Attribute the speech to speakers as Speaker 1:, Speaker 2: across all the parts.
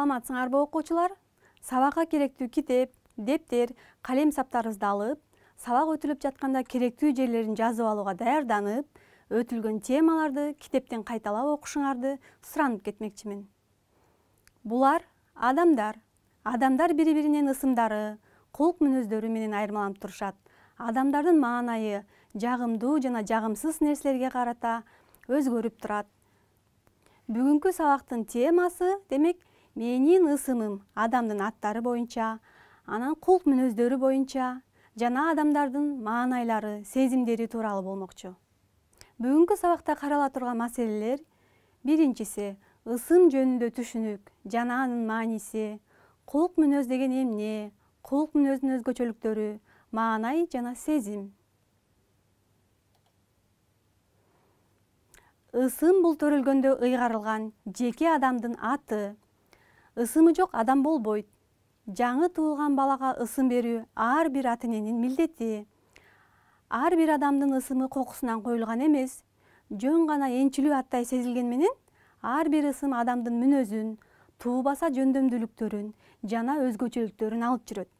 Speaker 1: саламатсыңарбы окуучулар сабакка керектүү китеп дептер калем саптарыбызды алып сабак өтүлүп жатканда керектүү жерлерин жазып алууга даярданып өтүлгөн темаларды китептен кайталап окушуңарды суранып кетмекчимин булар адамдар адамдар бири биринен ысымдары кулк мүнөздөрү менен айырмаланып турушат адамдардын маанайы жагымдуу жана жагымсыз нерселерге карата өзгөрүп турат бүгүнкү сабактын темасы демек менин ысымым адамдын аттары боюнча анан кулк мүнөздөрү боюнча жана адамдардын маанайлары сезимдери тууралуу болмокчу бүгүнкү сабакта карала турган маселелер биринчиси ысым жөнүндө түшүнүк жана анын мааниси кулк мүнөз деген эмне кулк мүнөздүн өзгөчөлүктөрү маанай жана сезим ысым бул төрөлгөндө ыйгарылган жеке адамдын аты ысымы жок адам болбойт жаңы туулган балага ысым берүү ар бир ата эненин милдети ар бир адамдын ысымы кокусунан коюлган эмес жөн гана энчилүү аттай сезилген менен ар бир ысым адамдын мүнөзүн туубаса жөндөмдүүлүктөрүн жана өзгөчөлүктөрүн алып жүрөт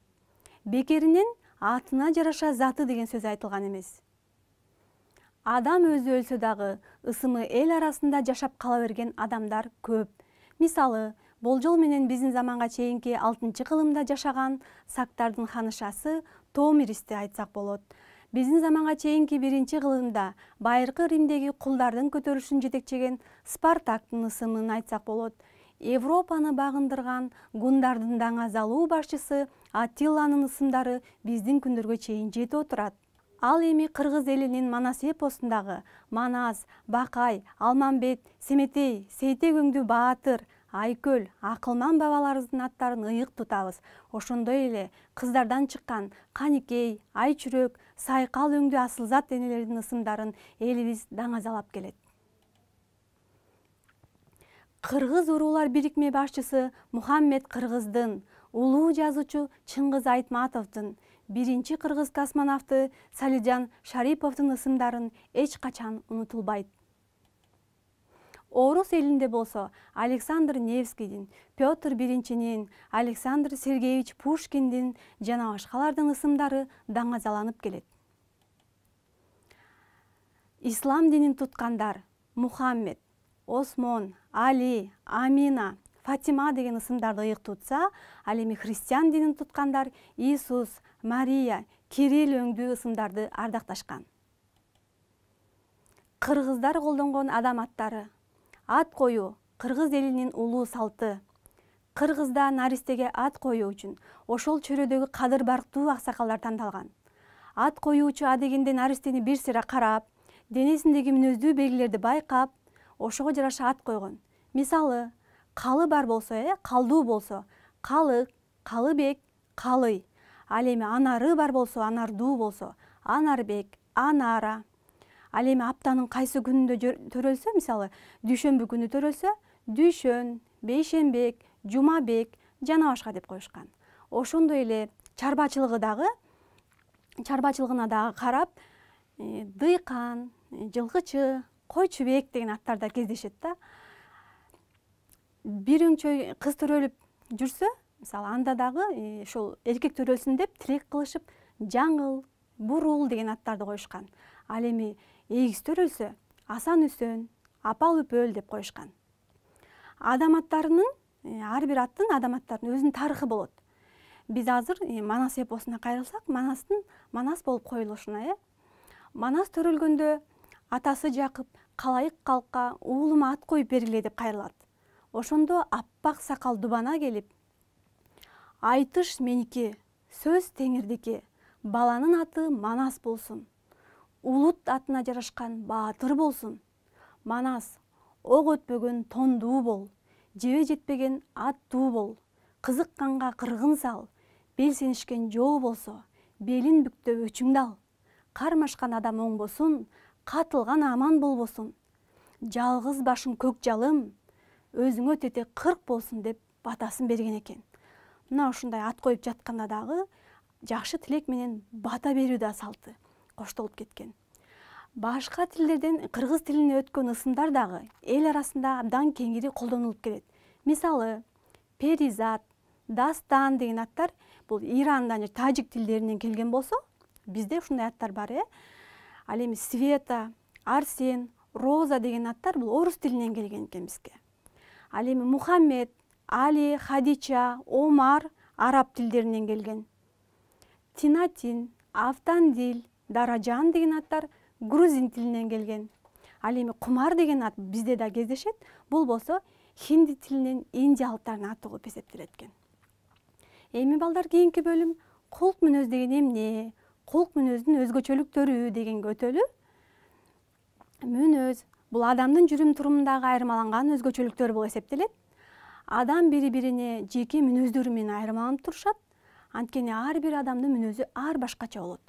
Speaker 1: бекеринен атына жараша заты деген сөз айтылган эмес адам өзү өлсө дагы ысымы эл арасында жашап кала берген адамдар көп мисалы болжол менен биздин заманга чейинки алтынчы кылымда жашаган сактардын ханышасы томиристи айтсак болот биздин заманга чейинки биринчи кылымда байыркы римдеги кулдардын көтөрүлүшүн жетекчеген спартактын ысымын айтсак болот европаны багындырган гундардын даңазалуу башчысы атилланын ысымдары биздин күндөргө чейин жетип отурат ал эми кыргыз элинин манас эпосундагы манас бакай алмамбет семетей сейтек өңдүү баатыр айкөл акылман бабаларыбыздын аттарын ыйык тутабыз ошондой эле кыздардан чыккан каникей айчүрөк сайкал өңдүү асылзат энелердин ысымдарын элибиз даңазалап келет кыргыз уруулар бирикме башчысы мухаммед кыргыздын улуу жазуучу чыңгыз айтматовдун биринчи кыргыз космонавты салижан шариповдун ысымдарын эч качан унутулбайт орус элинде болсо александр невскийдин петр биринчинин александр сергеевич пушкиндин жана башкалардын ысымдары даңазаланып келет ислам динин туткандар мухаммед осмон али амина фатима деген ысымдарды ыйык тутса ал эми христиан динин туткандар иисус мария кирил өңдүү ысымдарды ардакташкан кыргыздар колдонгон адам аттары ат коюу кыргыз элинин улуу салты кыргызда наристеге ат коюу үчүн ошол чөйрөдөгү кадыр барктуу аксакалдар тандалган ат коюучу адегенде наристени бир сыйра карап денесиндеги мүнөздүү белгилерди байкап ошого жараша ат койгон мисалы калы бар болсо э калдуу болсо калык калыбек калый ал эми анары бар болсо анардуу болсо анарбек анара ал эми аптанын кайсы күнүндө төрөлсө мисалы дүйшөмбү күнү төрөлсө дүйшөн бейшембек жумабек жана башка деп коюшкан ошондой эле чарбачылыгы дагы чарбачылыгына дагы карап э, дыйкан жылкычы койчубек деген аттар да кездешет да бир өңчөй кыз төрөлүп жүрсө мисалы анда дагы ушул э, эркек төрөлсүн деп тилек кылышып жаңыл бурул деген аттарды коюшкан ал эми эгиз төрөлсө асан үсөн апал үпөл деп коюшкан адам аттарынын э, ар бир аттын адам аттарынын өзүнүн тарыхы болот биз азыр э, манас эпосуна кайрылсак манастын манас болуп коюлушуна э манас төрөлгөндө атасы жакып калайык калкка уулума ат коюп бергиле деп кайрылат ошондо аппак сакал дубана келип айтыш меники сөз теңирдики баланын аты манас болсун улут атына жарашкан баатыр болсун манас ок өтпөгөн тондуу бол жебе жетпеген аттуу бол кызыкканга кыргын сал белсенишкен жоо болсо белин бүктөп өчүңдү ал кармашкан адам оңбосун катылган аман болбосун жалгыз башың көк жалым өзүңө тете кырк болсун деп батасын берген экен мына ушундай ат коюп жатканда дагы жакшы тилек менен бата берүү да салты коштолуп кеткен Башқа тілдерден қырғыз тіліне өткен ысымдар дағы эл арасында абдан кеңири қолданылып келеді. Месалы, перизат дастан деген аттар бұл ирандан же тажик келген болсо бізде ушундай аттар бар э ал света арсен роза деген аттар бұл орыс тілінен келген екен бізге ал мухаммед али хадича омар араб тілдерінен келген тинатин автандил даражан деген аттар грузин тилинен келген ал эми кумар деген ат бизде да кездешет бул болсо хинди тилинен индиялыктардын аты болуп эсептелет экен эми балдар кийинки бөлүм кулк мүнөз деген эмне кулк мүнөздүн өзгөчөлүктөрү дегенге өтөлү мүнөз бул адамдын жүрүм турумундагы айырмаланган өзгөчөлүктөр болуп эсептелет адам бири бирине жеке мүнөздөрү менен айырмаланып турушат анткени ар бир адамдын мүнөзү ар башкача болот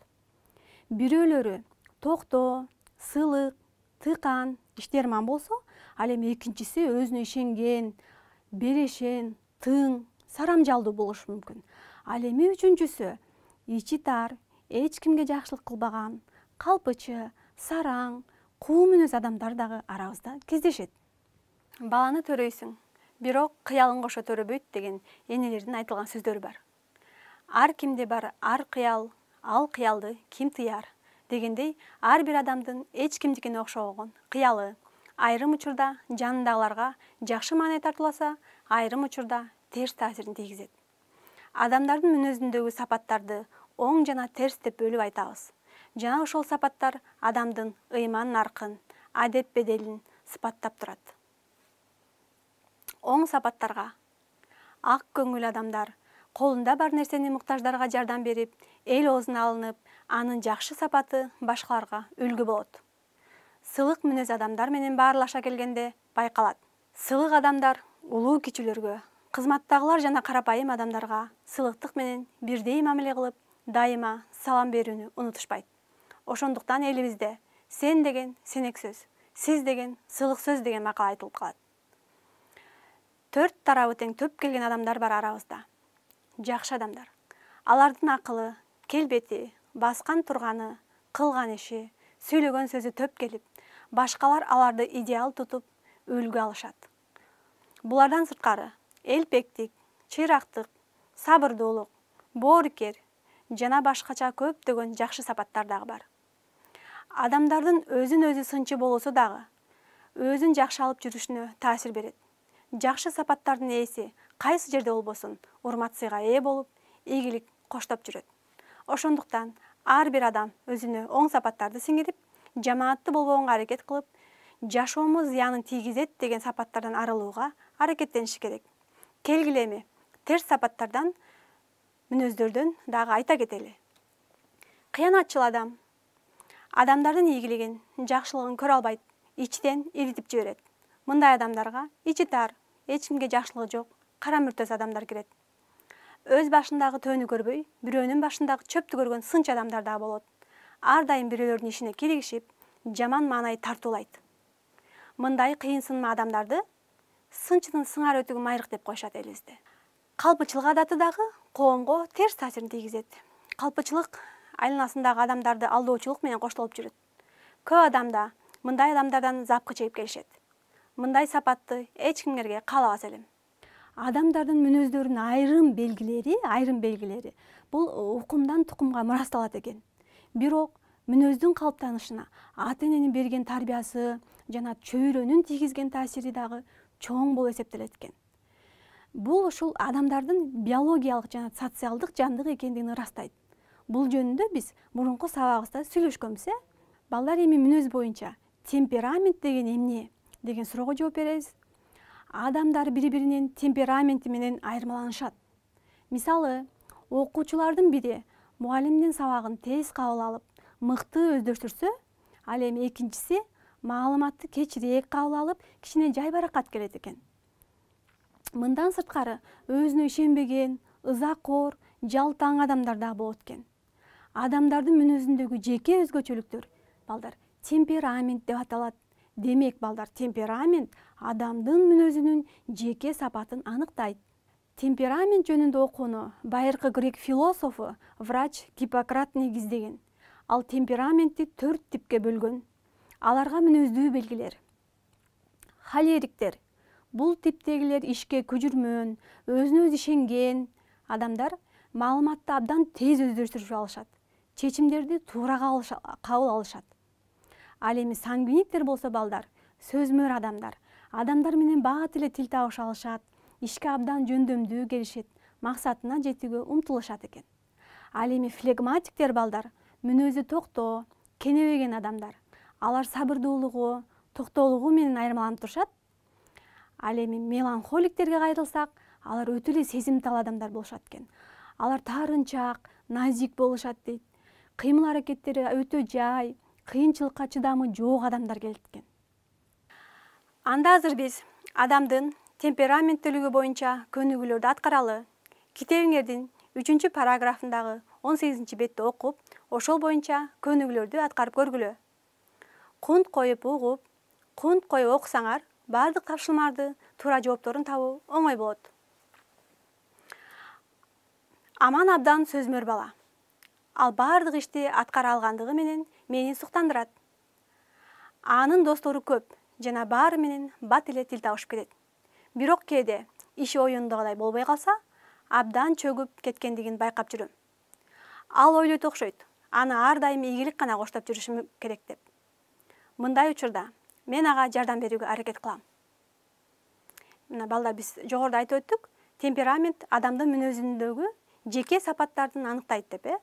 Speaker 1: бирөөлөрү токтоо сылык тыкан иштерман болсо ал эми экинчиси өзүнө ишенген берешен тың сарамжалдуу болушу мүмкүн ал эми үчүнчүсү ичи тар эч кимге жакшылык кылбаган калпычы сараң куу мүнөз адамдар дагы арабызда кездешет баланы төрөйсүң бирок кыялын кошо төрөбөйт деген энелердин айтылган сөздөрү бар ар кимде бар ар кыял ал кыялды ким тыяр дегендей ар бир адамдын эч кимдикине окшобогон кыялы айрым учурда жанындагыларга жакшы маанай тартууласа айрым учурда терс таасирин тийгизет адамдардын мүнөзүндөгү сапаттарды оң жана терс деп бөлүп айтабыз жана ошол сапаттар адамдын ыйман наркын адеп беделин сыпаттап турат оң сапаттарга ак көңүл адамдар колунда бар нерсени муктаждарга жардам берип эл оозуна алынып анын жакшы сапаты башкаларга үлгү болот сылык мүнөз адамдар менен баарлаша келгенде байкалат сылык адамдар улуу кичүүлөргө кызматтагылар жана карапайым адамдарга сылыктык менен бирдей мамиле кылып дайыма салам берүүнү унутушпайт ошондуктан элибизде сен деген сенек сөз сиз деген сылык сөз деген макал айтылып калат төрт тарабы тең төп келген адамдар бар арабызда жакшы адамдар алардын акылы келбети баскан турганы кылган иши сүйлөгөн сөзү төп келип башкалар аларды идеал тутуп үлгү алышат булардан сырткары элпектик чыйрактык сабырдуулук боорукер жана башкача көптөгөн жакшы сапаттар дагы бар адамдардын өзүн өзү сынчы болуусу дагы өзүн жакшы алып жүрүшүнө таасир берет жакшы сапаттардын ээси кайсы жерде болбосун урмат сыйга ээ болуп ийгилик коштоп жүрөт ошондуктан ар бир адам өзүнө оң сапаттарды сиңирип жаманатты болбогонго аракет кылып жашоомо зыянын тийгизет деген сапаттардан арылууга аракеттениши керек келгиле эми терс сапаттардан мүнөздөрдөн дагы айта кетели кыянатчыл адам адамдардын ийгилигин жакшылыгын көрө албайт ичтен иритип жиберет мындай адамдарга ичи тар эч кимге жакшылыгы жок қара мүртөз адамдар кирет өз башындагы төөнү көрбөй бирөөнүн башындагы чөптү көргөн сынчы адамдар дагы болот ар дайым бирөөлөрдүн ишине киригишип жаман маанай тартуулайт мындай кыйын сынма адамдарды сынчынын сыңар өтүгү майрык деп коюшат элибизде калпычылык адаты дагы коомго терс таасирин тийгизет калпычылык айланасындагы адамдарды алдоочулук менен коштолуп жүрөт көп адамда мындай адамдардан запкы чегип келишет мындай сапатты эч кимдерге каалабас элем адамдардын мүнөздөрүнүн айрым белгилери айрым белгилери бул укумдан тукумга мурасталат экен бирок мүнөздүн калыптанышына ата эненин берген тарбиясы жана чөйрөнүн тийгизген таасири дагы чоң болуп эсептелет экен бул ушул адамдардын биологиялык жана социалдык жандык экендигин ырастайт бул жөнүндө биз мурунку сабагыбызда сүйлөшкөнбүз э балдар эми мүнөз боюнча темперамент деген эмне деген суроого жооп беребиз адамдар бири биринин темпераменти менен айырмаланышат мисалы окуучулардын бири мугалимдин сабагын тез кабыл алып мыкты өздөштүрсө ал эми экинчиси маалыматты кечирээк кабыл алып кичине жайбаракат келет экен мындан сырткары өзүнө ишенбеген ызакор жалтаң адамдар дагы болот экен адамдардын мүнөзүндөгү жеке өзгөчөлүктөр балдар темперамент деп аталат демек балдар темперамент адамдын мүнөзүнүн жеке сапатын аныктайт темперамент жөнүндө окууну байыркы грек философу врач гиппократ негиздеген ал темпераментти төрт типке бөлгөн аларга мүнөздүү белгилер холериктер бул типтегилер ишке көжүрмөн өзүнө өзү ишенген адамдар маалыматты абдан тез өздөштүрүп алышат чечимдерди туура кабыл алышат ал эми сангвиниктер болсо балдар сөзмөр адамдар адамдар менен бат эле тил табыша алышат ишке абдан жөндөмдүү келишет максатына жетүүгө умтулушат экен ал эми флегматиктер балдар мүнөзү токтоо кенебеген адамдар алар сабырдуулугу токтоолугу менен айырмаланып турушат ал эми меланхоликтерге кайрылсак алар өтө эле сезимтал адамдар болушат экен алар таарынчаак назик болушат дейт кыймыл аракеттери өтө жай кыйынчылыкка чыдамы жок адамдар келет экен анда азыр биз адамдын темпераменттүүлүгү боюнча көнүгүүлөрдү аткаралы китебиңердин үчүнчү параграфындагы он сегизинчи бетти окуп ошол боюнча көнүгүүлөрдү аткарып көргүлө кунт коюп угуп кунт коюп окусаңар баардык тапшырмалардын туура жоопторун табуу оңой болот аман абдан сөзмөр бала ал баардык ишти аткара алгандыгы менен мени суктандырат анын достору көп жана баары менен бат эле тил табышып кетет бирок кээде иши оюндагыдай болбой калса абдан чөгүп кеткендигин байкап жүрөм ал ойлойт окшойт аны ар дайым ийгилик гана коштоп жүрүшүм керек деп мындай учурда мен ага жардам берүүгө аракет кылам мына балдар биз жогоруда айтып өттүк темперамент адамдын мүнөзүндөгү жеке сапаттарын аныктайт деп э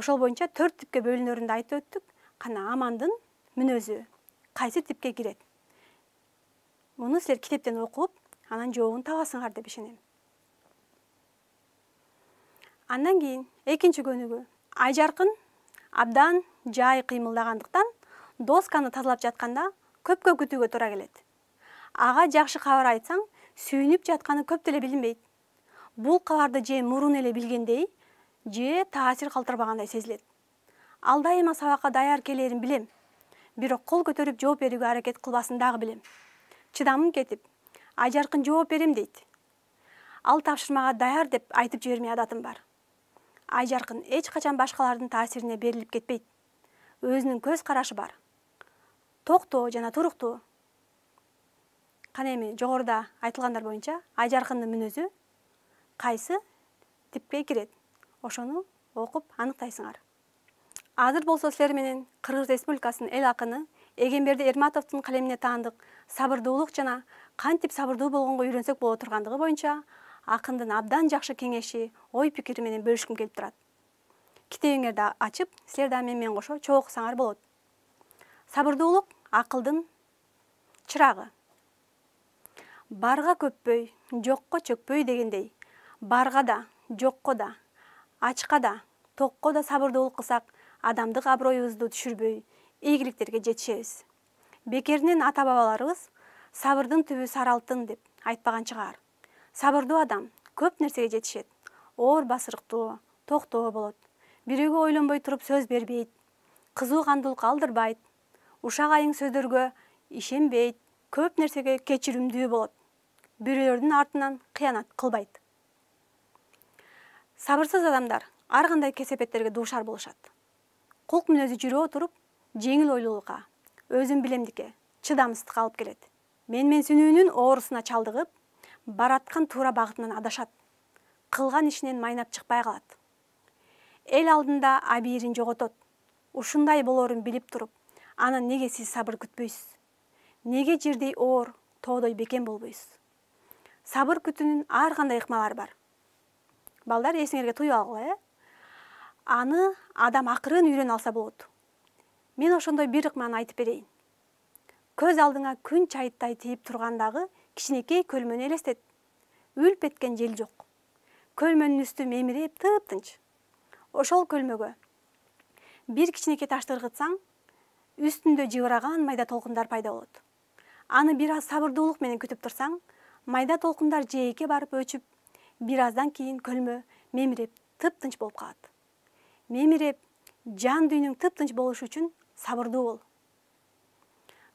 Speaker 1: ошол боюнча төрт типке да айтып өттүк кана амандын мүнөзү кайсы типке кирет муну силер китептен окуп анан жообун табасыңар деп ишенем андан кийин экинчи көнүгүү ай жаркын абдан жай кыймылдагандыктан досканы тазалап жатканда көпкө күтүүгө туура келет ага жакшы кабар айтсаң сүйүнүп жатканы көп деле билинбейт бул кабарды же мурун эле билгендей же таасир калтырбагандай сезилет ал дайыма сабакка даяр келэрин билем бирок кол көтөрүп жооп берүүгө аракет кылбасын дагы билем чыдамым кетип айжаркын жооп берем дейт ал тапшырмага даяр деп айтып жибермей адатым бар айжаркын эч качан башкалардын таасирине берилип кетпейт өзүнүн көз карашы бар токтоо жана туруктуу кана эми жогоруда айтылгандар боюнча айжаркындын мүнөзү кайсы типке кирет ошону окуп аныктайсыңар азыр болсо силер менен кыргыз республикасынын эл акыны эгемберди эрматовдун калемине таандык сабырдуулук жана кантип сабырдуу болгонго үйрөнсөк боло тургандыгы боюнча акындын абдан жакшы кеңеши ой пикири менен бөлүшкүм келип турат китебиңерди ачып силер дагы мени менен кошо чогуу окусаңар болот сабырдуулук акылдын чырагы барга көппөй жокко чөкпөй дегендей барга да жокко да ачка да токко да сабырдуулук кылсак адамдык аброюубузду түшүрбөй ийгиликтерге жетишебиз бекеринен ата бабаларыбыз сабырдын түбү сары алтын деп айтпаган чыгар сабырдуу адам көп нерсеге жетишет оор басырыктуу токтоо болот бирөөгө ойлонбой туруп сөз бербейт кызуу кандуулукка алдырбайт ушак айың сөздөргө ишенбейт көп нерсеге кечиримдүү болот бирөөлөрдүн артынан кыянат кылбайт сабырсыз адамдар ар кандай кесепеттерге дуушар болушат кулк мүнөзү жүрүп отуруп жеңил ойлуулукка өзүн билемдикке чыдамсыздыкка алып келет менменсинүүнүн оорусуна чалдыгып бараткан туура багытынан адашат кылган ишинен майнап чыкпай калат эл алдында абийирин жоготот ушундай болорун билип туруп анан неге сиз сабыр күтпөйсүз неге жердей оор тоодой бекем болбойсуз сабыр күтүүнүн ар кандай ыкмалары бар балдар эсиңерге туюп алгыла э аны адам акырын үйрөнө алса болот мен ошондой бир ыкманы айтып берейин көз алдыңа күн чайыттай тийип тургандагы кичинекей көлмөнү элестет үлп эткен жел жок көлмөнүн үстү мемиреп тыптынч ошол көлмөгө бир кичинекей ташты ыргытсаң үстүндө жыбыраган майда толкундар пайда болот аны бир аз сабырдуулук менен күтүп турсаң майда толкундар жээкке барып өчүп бир аздан кийин көлмө мемиреп тыптынч болуп калат мемиреп жан дүйнөң тыптынч болушу үчүн сабырдуу бол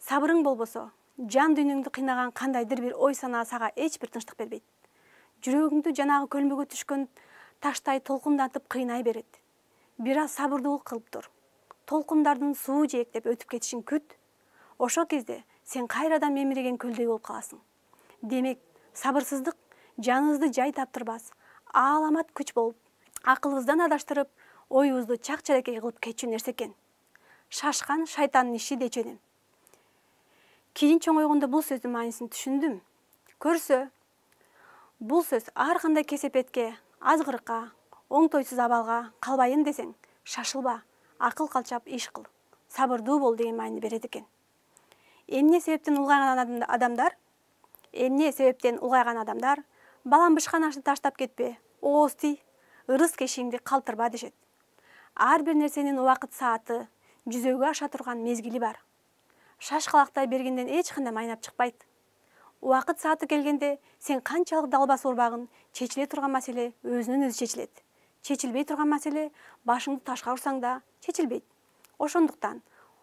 Speaker 1: сабырың болбосо жан дүйнөңдү кыйнаган кандайдыр бир ой санаа сага эч бир тынчтык бербейт жүрөгүңдү жанагы көлмөгө түшкөн таштай толкундатып кыйнай берет бир аз сабырдуулук кылып тур толкундардын суу жээктеп өтүп кетишин күт ошол кезде сен кайрадан мемиреген көлдөй болуп каласың демек сабырсыздык жаныбызды жай таптырбас ааламат күч болуп акылыбыздан адаштырып оюбузду чак чалакей кылып кетчү нерсе экен шашқан шайтанның іші деченем Кейін чоң ойғында бұл сөздүн маанисин түшүндүм көрсө бұл сөз ар кандай кесепетке оң тойсыз абалга қалбайын десең шашылба ақыл қалчап, иш қыл, сабырдуу бол деген маанини бередікен. экен эмне себептен улгайган адамдар эмне себептен улгайган адамдар балам ашты таштап кетпе ооз тий ырыс кешиңди калтырба дешет ар бир нерсенин сааты жүзөгө аша турган мезгили бар шашкалактай бергенден эч кандай майнап чыкпайт убакыт сааты келгенде сен канчалык далбас урбагын чечиле турган маселе өзүнөн өзү чечилет чечилбей турган маселе башыңды ташка урсаң да чечилбейт ошондуктан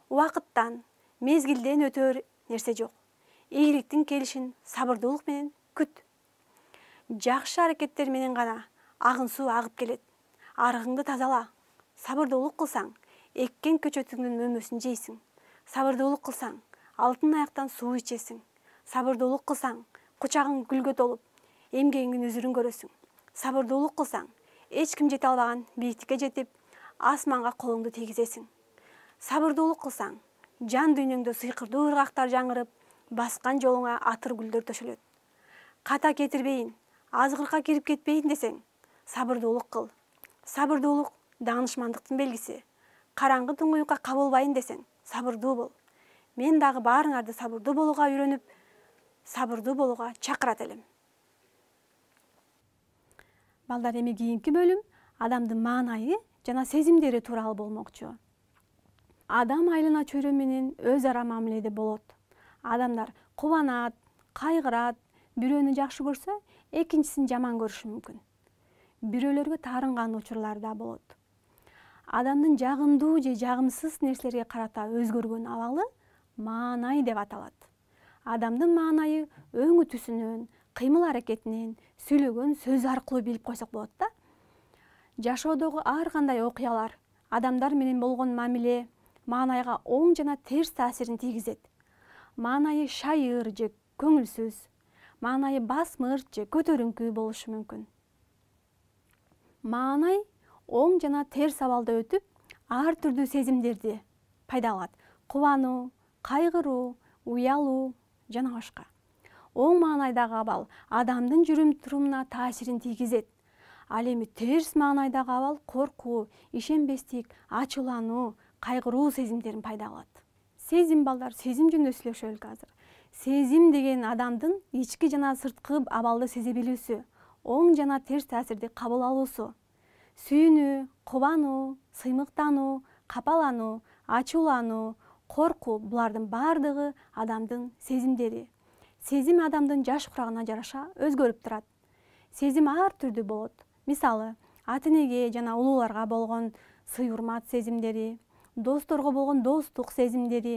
Speaker 1: убакыттан мезгилден өтөр нерсе жок ийгиликтин келишин сабырдуулук менен күт жакшы аракеттер менен гана агын суу агып келет арыгыңды тазала сабырдуулук кылсаң эккен көчөтүңдүн мөмөсүн жейсиң сабырдуулук кылсаң алтын аяктан суу ичесиң сабырдуулук кылсаң кучагың гүлгө толуп эмгегиңдин үзүрүн көрөсүң сабырдуулук кылсаң эч ким жете албаган бийиктикке жетип асманга колуңду тийгизесиң сабырдуулук кылсаң жан дүйнөңдө сыйкырдуу ыргактар жаңырып баскан жолуңа атыр гүлдөр төшөлөт ката кетирбейин азгырыкка кирип кетпейин десең сабырдуулук кыл сабырдуулук даанышмандыктын белгиси караңгы туңгуюкка кабылбайын десең сабырдуу бол мен дагы баарыңарды сабырдуу болууга үйрөнүп сабырдуу болууга чакырат элем балдар эми кийинки бөлүм адамдын маанайы жана сезимдери тууралуу болмокчу адам айлана чөйрө менен өз ара мамиледе болот адамдар кубанат кайгырат бирөөнү жакшы көрсө экинчисин жаман көрүшү мүмкүн бирөөлөргө таарынган учурлар да болот адамдын жагымдуу же жагымсыз нерселерге карата өзгөргөн абалы маанай деп аталат адамдын маанайы өңү түсүнөн кыймыл аракетинен сүйлөгөн сөзү аркылуу билип койсок болот да жашоодогу ар кандай окуялар адамдар менен болгон мамиле маанайга оң жана терс таасирин тийгизет маанайы шайыр же көңүлсүз маанайы басмырт же көтөрүңкү болушу мүмкүн маанай оң жана терс абалда өтүп ар түрдүү сезимдерди пайда кылат кубануу кайгыруу уялуу жана башка оң маанайдагы абал адамдын жүрүм турумуна таасирин тийгизет ал эми терс маанайдагы абал коркуу ишенбестик ачуулануу кайгыруу сезимдерин пайда кылат сезим балдар сезим жөнүндө сүйлөшөлүк азыр сезим деген адамдын ички жана сырткы абалды сезе билүүсү оң жана терс таасирди кабыл алуусу сүйүнүү кубануу сыймыктануу капалануу ачуулануу коркуу булардын баардыгы адамдын сезимдери сезим адамдын жаш курагына жараша өзгөрүп турат сезим ар түрдүү болот мисалы ата энеге жана улууларга болгон сый урмат сезимдери досторго болгон достук сезимдери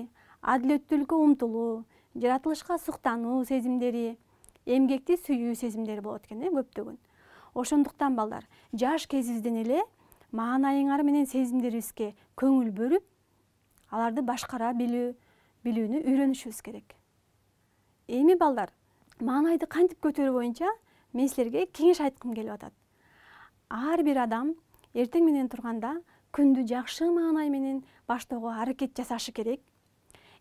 Speaker 1: адилеттүүлүккө умтулуу жаратылышка суктануу сезимдери эмгекти сүйүү сезимдери болот экен э көптөгөн ошондуктан балдар жаш кезибизден эле маанайыңар менен сезимдерибизге көңүл бөлүп аларды башкара билүү билүүнү үйрөнүшүбүз керек эми балдар маанайды кантип көтөрүү боюнча мен силерге кеңеш айткым келип атат ар бир адам эртең менен турганда күндү жакшы маанай менен баштоого аракет жасашы керек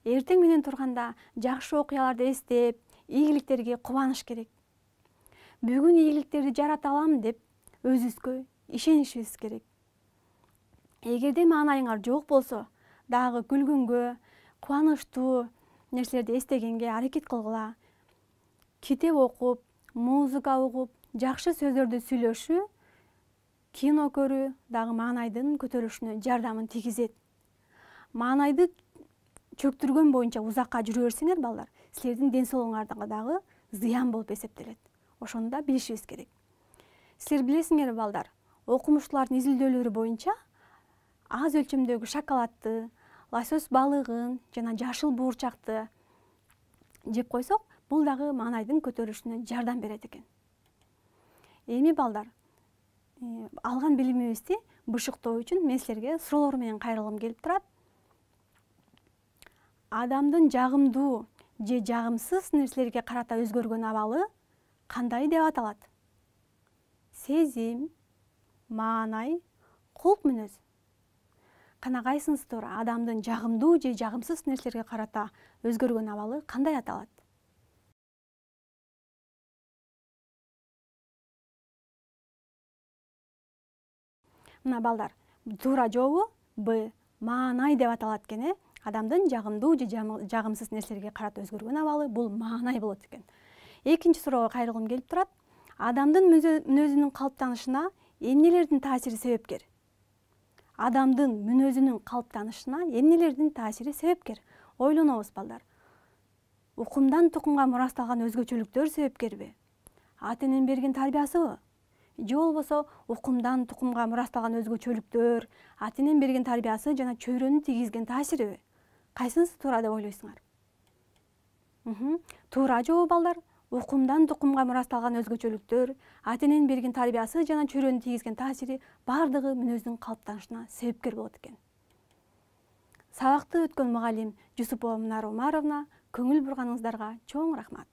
Speaker 1: эртең менен турганда жакшы окуяларды эстеп ийгиликтерге кубаныш керек бүгүн ийгиликтерди жарата алам деп өзүбүзгө ишенишибиз керек эгерде маанайыңар жок болсо дагы күлгөнгө кубанычтуу нерселерди эстегенге аракет кылгыла китеп окуп музыка угуп жакшы сөздөрдү сүйлөшүү кино көрүү дагы маанайдын көтөрүлүшүнө жардамын тийгизет маанайды чөктүргөн боюнча узакка жүрө берсеңер балдар силердин ден соолугуңарга дагы зыян болуп эсептелет ошону да билишибиз керек силер билесиңерби балдар окумуштуулардын изилдөөлөрү боюнча аз өлчөмдөгү шоколадты лосос балыгын жана жашыл буурчакты жеп койсок бул дагы маанайдын көтөрүлүшүнө жардам берет экен эми балдар э, алган билимибизди бышыктоо үчүн мен силерге суроолор менен кайрылгым келип турат адамдын жагымдуу же жагымсыз нерселерге карата өзгөргөн абалы кандай деп аталат сезим маанай кулк мүнөз кана кайсынысы туура адамдын жагымдуу же жагымсыз нерселерге карата өзгөргөн абалы кандай аталат мына балдар туура жообу б маанай деп аталат экен э адамдын жагымдуу же жагымсыз нерселерге карата өзгөргөн абалы бул маанай болот экен экинчи суроого кайрылгым келип турат адамдын мүнөзүнүн калыптанышына эмнелердин таасири себепкер адамдын мүнөзүнүн калыптанышына эмнелердин таасири себепкер ойлонобуз балдар укумдан тукумга мурасталган өзгөчөлүктөр себепкерби ата эненин берген тарбиясыбы же болбосо укумдан тукумга мурасталган өзгөчөлүктөр ата эненин берген тарбиясы жана чөйрөнүн тийгизген таасириби кайсынысы туура деп ойлойсуңар туура жообу балдар укумдан тукумга мурасталган өзгөчөлүктөр ата эненин берген тарбиясы жана чөйрөнүн тийгизген таасири баардыгы мүнөздүн калыптанышына себепкер болот экен сабакты өткөн мугалим жусупова мунара омаровна көңүл бурганыңыздарга чоң рахмат